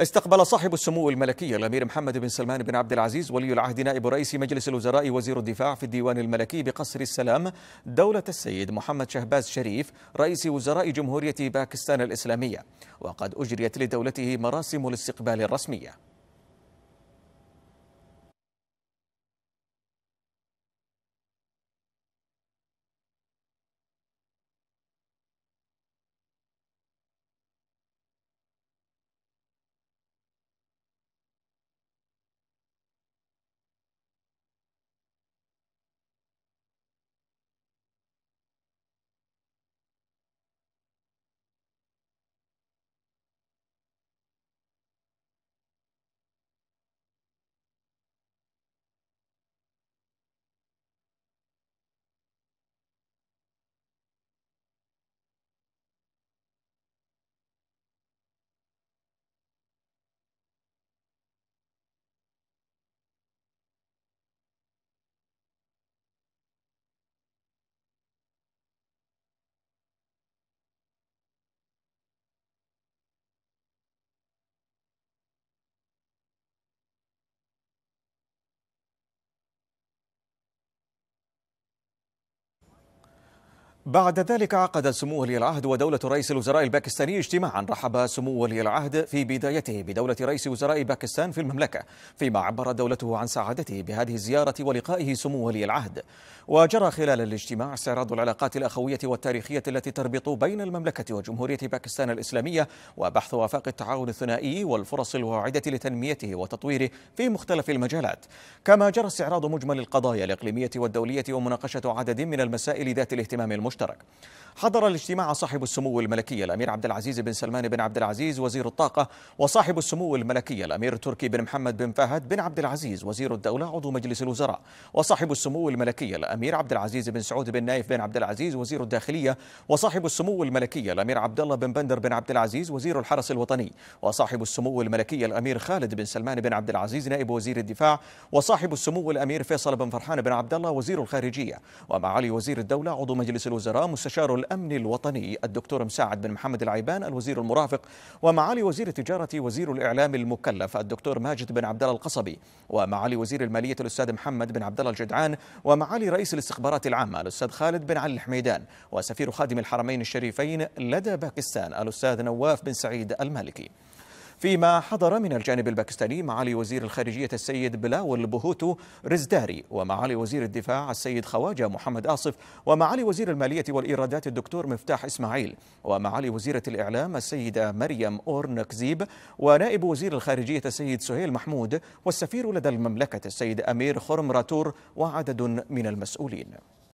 استقبل صاحب السمو الملكي الامير محمد بن سلمان بن عبد العزيز ولي العهد نائب رئيس مجلس الوزراء وزير الدفاع في الديوان الملكي بقصر السلام دوله السيد محمد شهباز شريف رئيس وزراء جمهوريه باكستان الاسلاميه وقد اجريت لدولته مراسم الاستقبال الرسميه بعد ذلك عقد سمو ولي العهد ودولة رئيس الوزراء الباكستاني اجتماعا رحب سمو ولي العهد في بدايته بدولة رئيس وزراء باكستان في المملكة فيما عبرت دولته عن سعادته بهذه الزيارة ولقائه سمو ولي العهد وجرى خلال الاجتماع استعراض العلاقات الأخوية والتاريخية التي تربط بين المملكة وجمهورية باكستان الإسلامية وبحث وافاق التعاون الثنائي والفرص الواعدة لتنميته وتطويره في مختلف المجالات كما جرى استعراض مجمل القضايا الإقليمية والدولية ومناقشة عدد من المسائل ذات الاهتمام المشترك مشترك حضر الاجتماع صاحب السمو الملكي الامير عبد العزيز بن سلمان بن عبد العزيز وزير الطاقه وصاحب السمو الملكي الامير تركي بن محمد بن فهد بن عبد العزيز وزير الدوله عضو مجلس الوزراء وصاحب السمو الملكي الامير عبد العزيز بن سعود بن نايف بن عبد العزيز وزير الداخليه وصاحب السمو الملكي الامير عبد الله بن بندر بن عبد العزيز وزير الحرس الوطني وصاحب السمو الملكي الامير خالد بن سلمان بن عبد العزيز نائب وزير الدفاع وصاحب السمو الامير فيصل بن فرحان بن عبد الله وزير الخارجيه ومعالي وزير الدوله عضو مجلس الوزراء الوزراء مستشار الأمن الوطني الدكتور مساعد بن محمد العيبان الوزير المرافق ومعالي وزير التجارة وزير الإعلام المكلف الدكتور ماجد بن عبد الله القصبي ومعالي وزير المالية الأستاذ محمد بن عبد الله الجدعان ومعالي رئيس الاستخبارات العامة الأستاذ خالد بن علي الحميدان وسفير خادم الحرمين الشريفين لدى باكستان الأستاذ نواف بن سعيد المالكي فيما حضر من الجانب الباكستاني معالي وزير الخارجية السيد بلاول بهوتو رزداري ومعالي وزير الدفاع السيد خواجة محمد آصف ومعالي وزير المالية والإيرادات الدكتور مفتاح إسماعيل ومعالي وزيرة الإعلام السيدة مريم أور نكزيب ونائب وزير الخارجية السيد سهيل محمود والسفير لدى المملكة السيد أمير خرم راتور وعدد من المسؤولين